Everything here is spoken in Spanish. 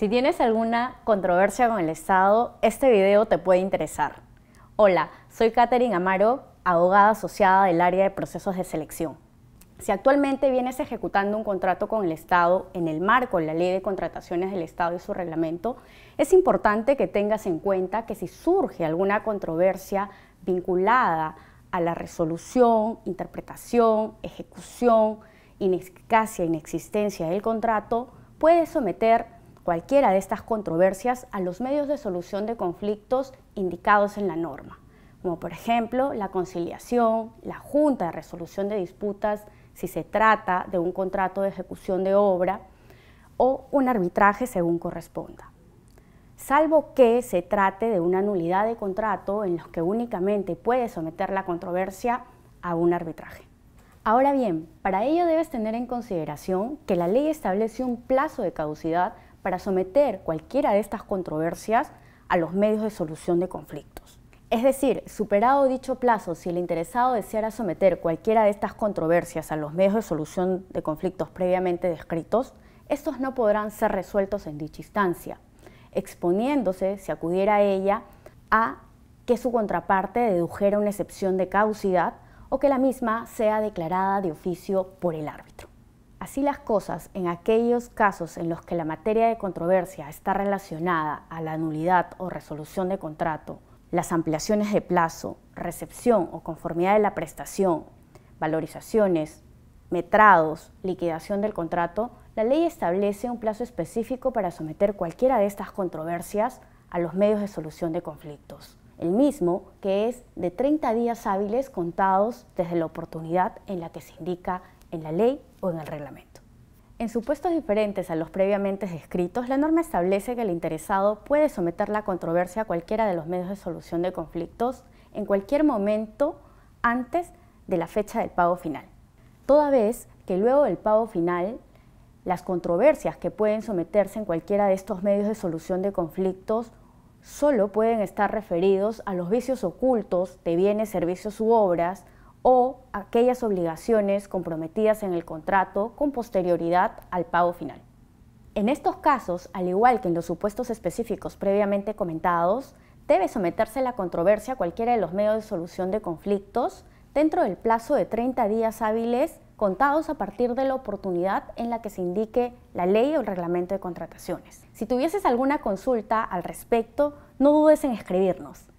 Si tienes alguna controversia con el Estado, este video te puede interesar. Hola, soy Katherine Amaro, abogada asociada del área de procesos de selección. Si actualmente vienes ejecutando un contrato con el Estado en el marco de la Ley de Contrataciones del Estado y su reglamento, es importante que tengas en cuenta que si surge alguna controversia vinculada a la resolución, interpretación, ejecución, ineficacia, inexistencia del contrato, puedes someter cualquiera de estas controversias a los medios de solución de conflictos indicados en la norma, como por ejemplo la conciliación, la junta de resolución de disputas si se trata de un contrato de ejecución de obra o un arbitraje según corresponda salvo que se trate de una nulidad de contrato en los que únicamente puede someter la controversia a un arbitraje. Ahora bien, para ello debes tener en consideración que la ley establece un plazo de caducidad para someter cualquiera de estas controversias a los medios de solución de conflictos. Es decir, superado dicho plazo, si el interesado deseara someter cualquiera de estas controversias a los medios de solución de conflictos previamente descritos, estos no podrán ser resueltos en dicha instancia, exponiéndose, si acudiera a ella, a que su contraparte dedujera una excepción de causidad o que la misma sea declarada de oficio por el árbitro. Así las cosas, en aquellos casos en los que la materia de controversia está relacionada a la nulidad o resolución de contrato, las ampliaciones de plazo, recepción o conformidad de la prestación, valorizaciones, metrados, liquidación del contrato, la ley establece un plazo específico para someter cualquiera de estas controversias a los medios de solución de conflictos. El mismo que es de 30 días hábiles contados desde la oportunidad en la que se indica en la ley o en el reglamento. En supuestos diferentes a los previamente descritos, la norma establece que el interesado puede someter la controversia a cualquiera de los medios de solución de conflictos en cualquier momento antes de la fecha del pago final, toda vez que luego del pago final las controversias que pueden someterse en cualquiera de estos medios de solución de conflictos solo pueden estar referidos a los vicios ocultos de bienes, servicios u obras o aquellas obligaciones comprometidas en el contrato con posterioridad al pago final. En estos casos, al igual que en los supuestos específicos previamente comentados, debe someterse la controversia a cualquiera de los medios de solución de conflictos dentro del plazo de 30 días hábiles contados a partir de la oportunidad en la que se indique la ley o el reglamento de contrataciones. Si tuvieses alguna consulta al respecto, no dudes en escribirnos.